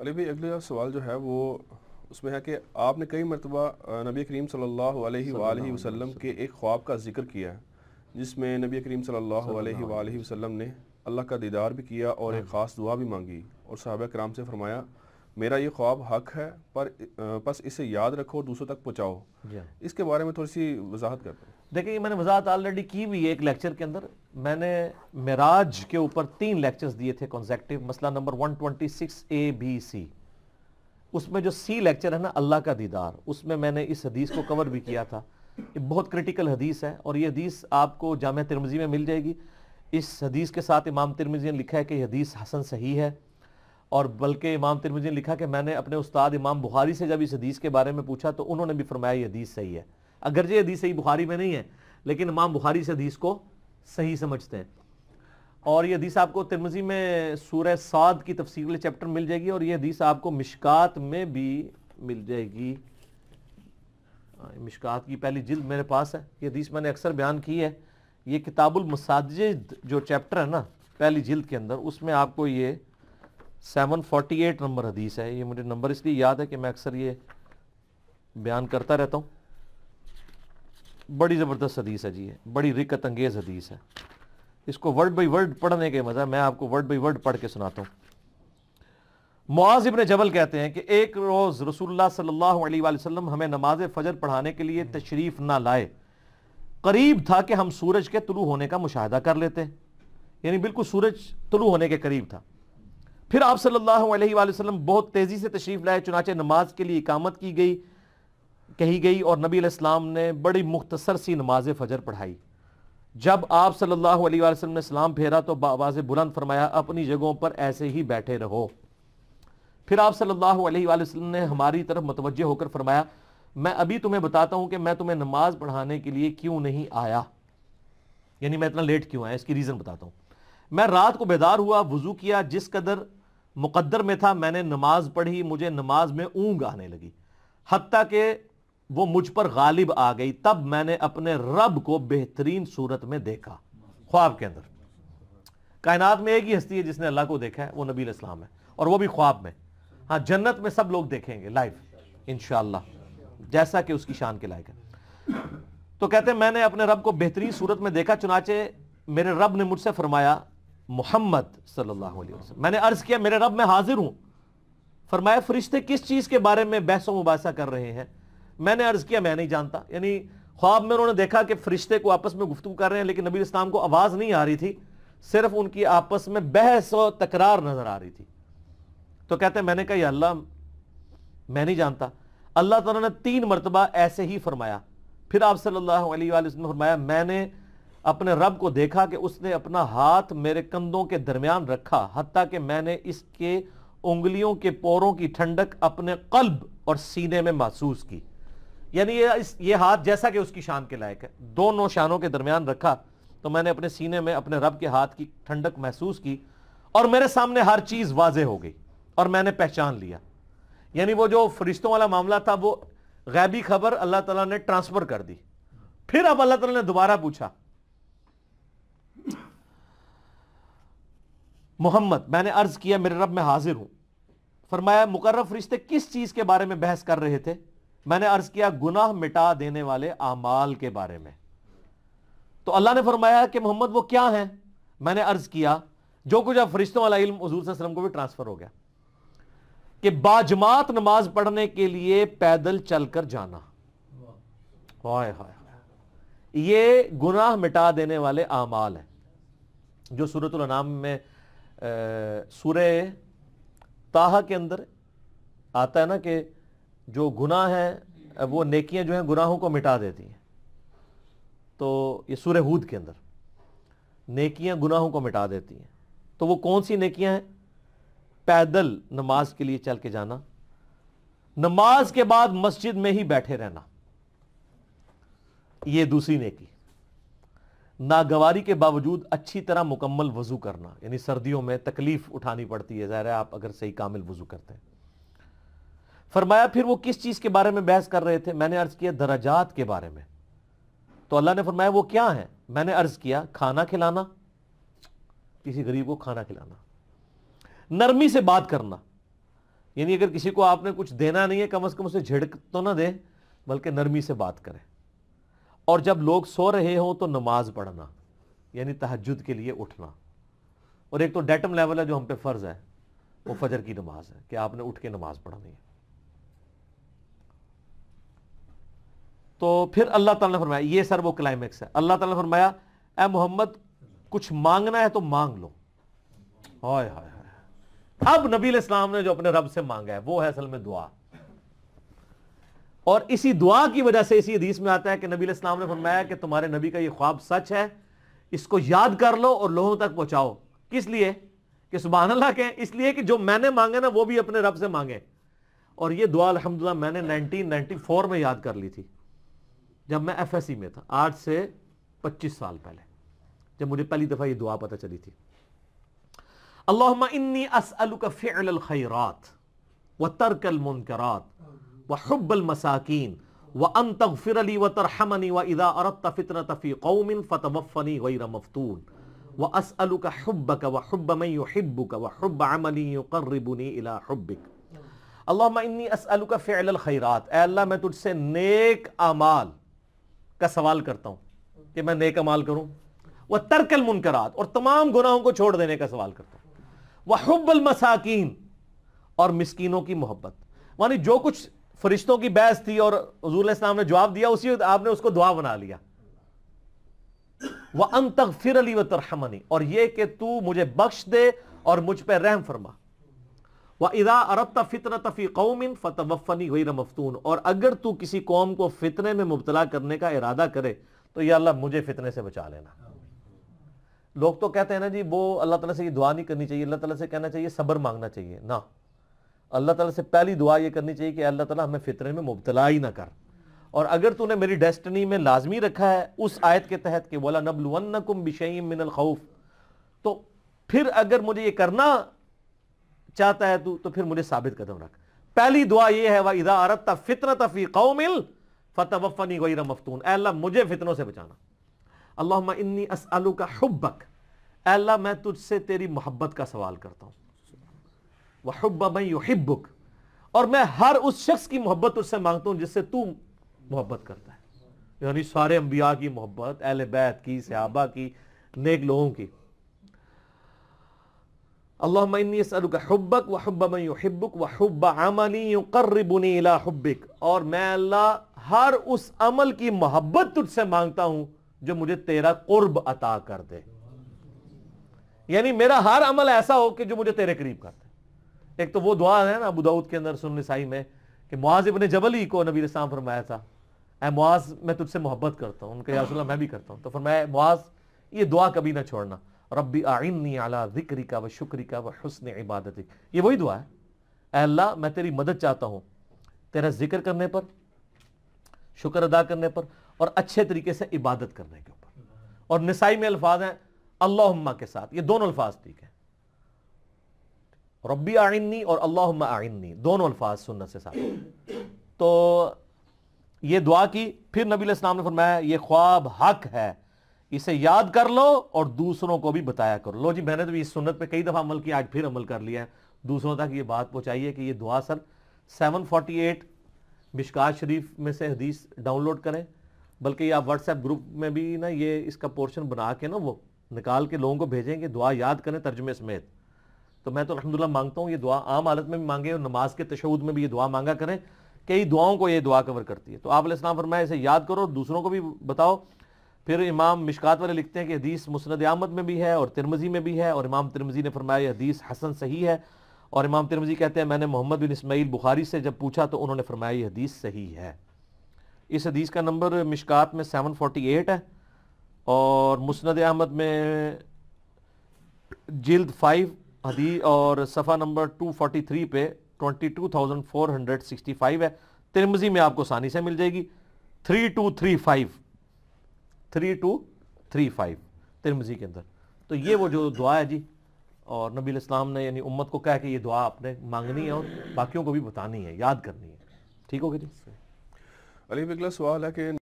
अली भाई अगला सवाल जो है वो उसमें है कि आपने कई मरतबा नबी करीम सल्लल्लाहु अलैहि सल्ला वसल्लम के एक ख्वाब का जिक्र किया है जिसमें नबी करीम सल्लल्लाहु अलैहि वसल्लम ने अल्लाह का दीदार भी किया और एक हाँ। ख़ास दुआ भी मांगी और साहब कराम से फरमाया मेरा ये ख्वाब हक है पर बस इसे याद रखो दूसरों तक पहुँचाओ इसके बारे में थोड़ी सी वजाहत करते हैं देखिए मैंने वजाहत ऑलरेडी की हुई है एक लेक्चर के अंदर मैंने मराज के ऊपर तीन लेक्चर्स दिए थे कॉन्जेक्टिव मसला नंबर 126 ए बी सी उसमें जो सी लेक्चर है ना अल्लाह का दीदार उसमें मैंने इस हदीस को कवर भी किया था ये बहुत क्रिटिकल हदीस है और ये हदीस आपको जाम तिरमजी में मिल जाएगी इस हदीस के साथ इमाम तिरमजी ने लिखा है कि यह हदीस हसन सही है और बल्कि इमाम तिरमिजी ने लिखा कि मैंने अपने उस्ताद इमाम बुखारी से जब इस हदीस के बारे में पूछा तो उन्होंने भी फरमाया ये हदीस सही है अगर ये हदीस सही बुखारी में नहीं है लेकिन इमाम बुखारी से हदीस को सही समझते हैं और ये हदीस आपको तिरमजी में सूर्य साद की तफसीर वाले चैप्टर मिल जाएगी और ये हदीस आपको मिशकात में भी मिल जाएगी मिशकात की पहली जिल्द मेरे पास है ये हदीस मैंने अक्सर बयान की है ये किताबुल मसाजिद जो चैप्टर है ना पहली जिल्द के अंदर उसमें आपको ये सेवन फोर्टी एट नंबर हदीस है ये मुझे नंबर इसलिए याद है कि मैं अक्सर ये बयान करता रहता हूँ बड़ी ज़बरदस्त हदीस है जी ये बड़ी रिकत अंगेज़ हदीस है इसको वर्ड बाई वर्ड पढ़ने के मज़ा मैं आपको वर्ड बाई वर्ड पढ़ के सुनाता हूँ मुआज इबन जबल कहते हैं कि एक रोज़ रसूलुल्लाह सल्लल्लाहु अलैहि वसल्लम हमें नमाज फ़जर पढ़ाने के लिए तशरीफ़ ना लाए करीब था कि हम सूरज के तुलू होने का मुशाह कर लेते यानी बिल्कुल सूरज तुलू होने के करीब था फिर आप सल्लल्लाहु अलैहि वसल्लम बहुत तेज़ी से तशरीफ़ लाए चुनाचे नमाज के लिए इकामत की गई कही गई और नबी इस्लाम ने बड़ी मुख्तसर सी नमाज फजर पढ़ाई जब आप सल्लल्लाहु अलैहि वसल्लम ने सलाम फेरा तो बाज बुलंद फरमाया अपनी जगहों पर ऐसे ही बैठे रहो फिर आप सल्लल्लाहु अलैहि वसल्लम ने हमारी तरफ मतवजह होकर फरमाया मैं अभी तुम्हें बताता हूँ कि मैं तुम्हें नमाज पढ़ाने के लिए क्यों नहीं आया यानी मैं इतना लेट क्यों आया इसकी रीज़न बताता हूँ मैं रात को बेदार हुआ वज़ू किया जिस कदर मुकद्दर में था मैंने नमाज पढ़ी मुझे नमाज में ऊँग आने लगी हती के वो मुझ पर गालिब आ गई तब मैंने अपने रब को बेहतरीन सूरत में देखा ख्वाब के अंदर कायनात में एक ही हस्ती है जिसने अल्लाह को देखा है वो नबी इस्लाम है और वो भी ख्वाब में हाँ जन्नत में सब लोग देखेंगे लाइव इन जैसा कि उसकी शान के लायक है तो कहते हैं मैंने अपने रब को बेहतरीन सूरत में देखा चुनाचे मेरे रब ने मुझसे फरमाया मोहम्मद सल्लल्लाहु अलैहि वसल्लम मैंने अर्ज किया मेरे रब मैं हाजिर हूं फरमाया फरिश्ते किस चीज के बारे में बहसो मुबासा कर रहे हैं मैंने अर्ज किया मैं नहीं जानता यानी ख्वाब में उन्होंने देखा कि फरिश्ते को आपस में गुफ्तु कर रहे हैं लेकिन नबी इस्लाम को आवाज नहीं आ रही थी सिर्फ उनकी आपस में बहस और तकरार नजर आ रही थी तो कहते हैं मैंने कहा अल्लाह मैं नहीं जानता अल्लाह तला ने तीन मरतबा ऐसे ही फरमाया फिर आप सल्लल्लाहु अलैहि वसल्लम ने फरमाया मैंने अपने रब को देखा कि उसने अपना हाथ मेरे कंधों के दरमियान रखा हती कि मैंने इसके उंगलियों के पोरों की ठंडक अपने कल्ब और सीने में महसूस की यानी ये इस ये हाथ जैसा कि उसकी शान के लायक है दोनों शानों के दरमियान रखा तो मैंने अपने सीने में अपने रब के हाथ की ठंडक महसूस की और मेरे सामने हर चीज़ वाज हो गई और मैंने पहचान लिया यानी वो जो फरिश्तों वाला मामला था वो गैबी खबर अल्लाह तला ने ट्रांसफ़र कर दी फिर अब अल्लाह तला ने दोबारा पूछा मोहम्मद मैंने अर्ज किया मेरे रब में हाजिर हूं फरमाया मुकर्र फरिश्ते किस चीज के बारे में बहस कर रहे थे मैंने अर्ज किया गुनाह मिटा देने वाले अमाल के बारे में तो अल्लाह ने फरमाया कि मोहम्मद वो क्या है मैंने अर्ज किया जो कुछ अब फरिश्तों वाला इल्म वसलम को भी ट्रांसफर हो गया कि बाजमात नमाज पढ़ने के लिए पैदल चलकर जाना हाय हाय ये गुनाह मिटा देने वाले अमाल है जो सूरत नाम में सूर्य ताहा के अंदर आता है ना कि जो गुनाह हैं वो नेकियां जो हैं गुनाहों को मिटा देती हैं तो ये सूर्य हूद के अंदर नेकियां गुनाहों को मिटा देती हैं तो वो कौन सी नेकियां हैं पैदल नमाज के लिए चल के जाना नमाज के बाद मस्जिद में ही बैठे रहना ये दूसरी नेकी नागवारी के बावजूद अच्छी तरह मुकम्मल वज़ू करना यानी सर्दियों में तकलीफ उठानी पड़ती है ज़ाहिर है आप अगर सही कामिल वज़ू करते हैं फरमाया फिर वो किस चीज़ के बारे में बहस कर रहे थे मैंने अर्ज़ किया दराजात के बारे में तो अल्लाह ने फरमाया वो क्या है मैंने अर्ज़ किया खाना खिलाना किसी गरीब को खाना खिलाना नरमी से बात करना यानी अगर किसी को आपने कुछ देना नहीं है कम अज़ कम उसे झिड़क तो ना दे बल्कि नरमी से बात करें और जब लोग सो रहे हों तो नमाज पढ़ना यानी तहजद के लिए उठना और एक तो डेटम लेवल है जो हम पे फ़र्ज़ है वो फजर की नमाज है कि आपने उठ के नमाज पढ़नी है तो फिर अल्लाह ताला ने फरमाया ये सर वो क्लाइमेक्स है अल्लाह ताला ने फरमाया ए मोहम्मद कुछ मांगना है तो मांग लो हाय हाय अब नबी इस्लाम ने जो अपने रब से मांगा है वो है असल में दुआ और इसी दुआ की वजह से इसी हदीस में आता है कि नबी इस्लाम ने फरमाया कि तुम्हारे नबी का ये ख्वाब सच है इसको याद कर लो और लोगों तक पहुंचाओ किस लिए कि सुबह अल्लाह के इसलिए कि जो मैंने मांगे ना वो भी अपने रब से मांगे और ये दुआ अलहमदिल्ला मैंने 1994 में याद कर ली थी जब मैं एफएससी में था आज से 25 साल पहले जब मुझे पहली दफ़ा ये दुआ पता चली थी अल्लाह इन्नी असअलुका फ़िअल खैरात व तरकल मुनकरात वहब्बल मसाकिन व अन तगफिर अली व तरहमनी व इदा अरत फितन तफ़ी कौमिन फ़तवफ़नी गैर मफतून व असअलु का हब्ब का वहब्ब मैं युहिब्बु का वहब्ब अमली युकर्रिबुनी इला हब्बिक अल्लाह इन्नी असअलु का फ़िल खैरात अल्लाह मैं तुझसे नेक अमाल का सवाल करता हूँ कि मैं नेक अमाल करूँ वह तरकल मुनकरात और तमाम गुनाहों को छोड़ देने का सवाल करता हूँ वह हब्बल मसाकिन और मिसकीनों की मोहब्बत मानी जो कुछ फरिश्तों की बहस थी और हजूर इस्लाम ने जवाब दिया उसी आपने उसको दुआ बना लिया वह अन तक फिर अली व तरहमनी और यह कि तू मुझे बख्श दे और मुझ पर रहम फरमा वह इरा अरब तफितर तफ़ी कौमिन फ़तवफ़नी हुई रफ्तून और अगर तू किसी कौम को फितने में मुबतला करने का इरादा करे तो यह अल्लाह मुझे फितने से बचा लेना लोग तो कहते हैं ना जी वो अल्लाह तला से ये दुआ नहीं करनी चाहिए अल्लाह तला से कहना चाहिए सब्र मांगना चाहिए ना अल्लाह ताला से पहली दुआ ये करनी चाहिए कि अल्लाह ताला हमें फितरे में मुबतला ही ना कर और अगर तूने मेरी डेस्टनी में लाजमी रखा है उस आयत के तहत कि बोला कुम बिशईम मिनल खौफ तो फिर अगर मुझे ये करना चाहता है तू तो फिर मुझे साबित कदम रख पहली दुआ ये है वह इदा आरत फितर तफी कौमिल वफ़नी गैर मफतून अल्लाह मुझे फितरों से बचाना अल्लाह इन्नी असअलू का हब्बक अल्लाह मैं तुझसे तेरी मोहब्बत का सवाल करता हूँ वहब्बा मैं हिब्बुक और मैं हर उस शख्स की मोहब्बत उससे मांगता हूँ जिससे तू मोहब्बत करता है यानी सारे अम्बिया की मोहब्बत अहल बैत की सहाबा की नेक लोगों की अल्लाहबक वहब्बा मैं युहिब्बुक वहब्बा अमली युकर्रबुनी इला और मैं अल्लाह हर उस अमल की मोहब्बत तुझसे मांगता हूँ जो मुझे तेरा कुर्ब अता कर दे यानी मेरा हर अमल ऐसा हो कि जो मुझे तेरे करीब कर दे एक तो वो दुआ है ना अबूदाऊद के अंदर सुन नसाई में कि मुआज इबन जबल ही को नबी इस्लाम फरमाया था ए मुआज मैं तुझसे मोहब्बत करता हूँ उनके यासल्ला मैं भी करता हूँ तो फरमाया मुआज ये दुआ कभी ना छोड़ना रब्बी आइनी आला जिक्री का व शुक्री का व हसन इबादत ये वही दुआ है अल्लाह मैं तेरी मदद चाहता हूँ तेरा जिक्र करने पर शुक्र अदा करने पर और अच्छे तरीके से इबादत करने के ऊपर और नसाई में अल्फाज हैं अल्लाह के साथ ये दोनों अल्फाज ठीक हैं रब्बी आइन्नी और अल्लाह आइन्नी दोनों अल्फाज सुन्नत से साथ तो ये दुआ की फिर नबी इस्लाम ने फरमाया ये ख्वाब हक है इसे याद कर लो और दूसरों को भी बताया करो लो जी मैंने तो इस सुन्नत पे कई दफ़ा अमल किया आज फिर अमल कर लिया है दूसरों तक ये बात पहुँचाइए कि ये दुआ सर 748 मिशकात शरीफ में से हदीस डाउनलोड करें बल्कि आप व्हाट्सएप ग्रुप में भी ना ये इसका पोर्शन बना के ना वो निकाल के लोगों को भेजें कि दुआ याद करें तर्जमे समेत तो मैं तो अलहमदिल्ला मांगता हूँ ये दुआ आम हालत में भी मांगे और नमाज के तशद में भी ये दुआ मांगा करें कई दुआओं को ये दुआ कवर करती है तो आप इस्लाम फरमाए इसे याद करो और दूसरों को भी बताओ फिर इमाम मिशकात वाले लिखते हैं कि हदीस मुसनद आमद में भी है और तिरमजी में भी है और इमाम तिरमजी ने फरमाया हदीस हसन सही है और इमाम तिरमजी कहते हैं मैंने मोहम्मद बिन इसमाइल बुखारी से जब पूछा तो उन्होंने फरमाया ये हदीस सही है इस हदीस का नंबर मिशकात में एट है और मुसनद अहमद में जल्द फाइव हदी और सफ़ा नंबर 243 पे 22,465 है तिरमजी में आपको सानी से मिल जाएगी 3235 3235 तिरमजी के अंदर तो ये वो जो दुआ है जी और नबी इस्लाम ने यानी उम्मत को कहा कि ये दुआ आपने मांगनी है और बाकियों को भी बतानी है याद करनी है ठीक हो गया जी अली अगला सवाल है कि